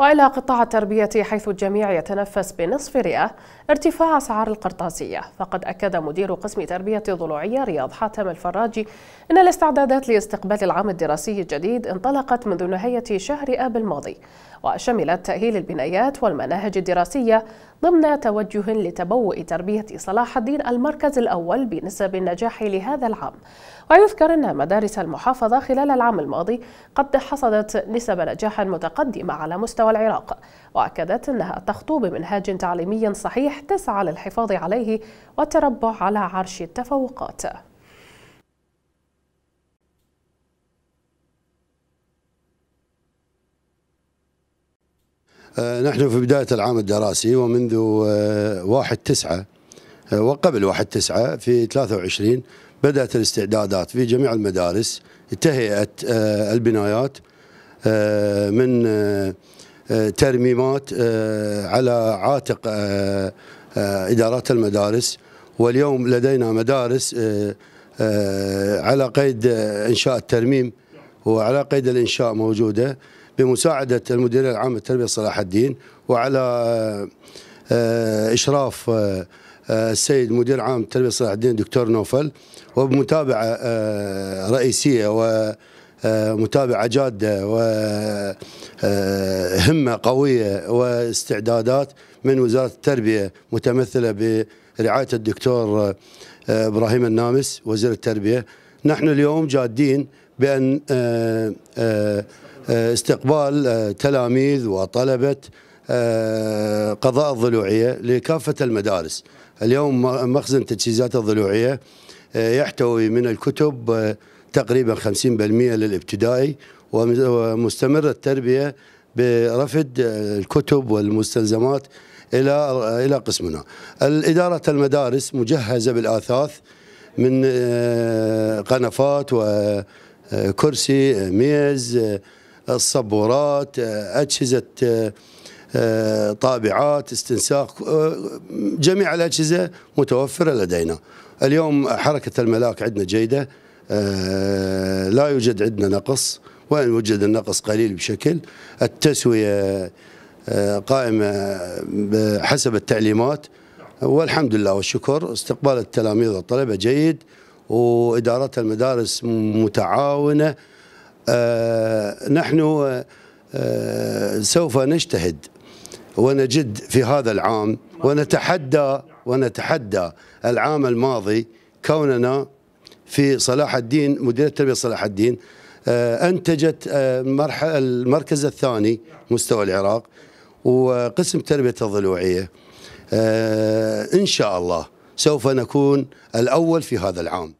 وإلى قطاع التربية حيث الجميع يتنفس بنصف رئة ارتفاع أسعار القرطاسية فقد أكد مدير قسم تربية ضلوعية رياض حاتم الفراجي أن الاستعدادات لاستقبال العام الدراسي الجديد انطلقت منذ نهاية شهر آب الماضي وشملت تأهيل البنايات والمناهج الدراسية ضمن توجه لتبوء تربية صلاح الدين المركز الأول بنسب النجاح لهذا العام ويذكر أن مدارس المحافظة خلال العام الماضي قد حصدت نسب نجاح متقدمة على مستوى العراق وأكدت أنها تخطو بمنهاج تعليمي صحيح تسعى للحفاظ عليه والتربع على عرش التفوقات آه، نحن في بداية العام الدراسي ومنذ آه، واحد تسعة آه، وقبل واحد تسعة في 23 بدأت الاستعدادات في جميع المدارس تهيئت البنايات من ترميمات على عاتق إدارات المدارس واليوم لدينا مدارس على قيد إنشاء الترميم وعلى قيد الإنشاء موجودة بمساعدة المدير العام للتربية صلاح الدين وعلى آه، آه، إشراف آه، السيد مدير عام التربية صلاح الدين دكتور نوفل وبمتابعة رئيسية و متابعة جادة وهمة قوية واستعدادات من وزارة التربية متمثلة برعاية الدكتور إبراهيم النامس وزير التربية نحن اليوم جادين بأن آه، آه، آه، استقبال تلاميذ وطلبة قضاء الضلوعية لكافة المدارس اليوم مخزن تجهيزات الضلوعية يحتوي من الكتب تقريبا 50% للابتدائي ومستمر التربية برفد الكتب والمستلزمات إلى إلى قسمنا الإدارة المدارس مجهزة بالآثاث من قنفات و كرسي ميز الصبورات أجهزة آه، طابعات استنساخ آه، جميع الأجهزة متوفرة لدينا اليوم حركة الملاك عندنا جيدة آه، لا يوجد عندنا نقص وإن وجد النقص قليل بشكل التسوية قائمة حسب التعليمات والحمد لله والشكر استقبال التلاميذ والطلبة جيد وإدارة المدارس متعاونة آه، نحن آه، سوف نجتهد ونجد في هذا العام ونتحدى ونتحدى العام الماضي كوننا في صلاح الدين مدير التربيه صلاح الدين آه، انتجت المركز الثاني مستوى العراق وقسم تربيه الضلوعيه ان شاء الله سوف نكون الاول في هذا العام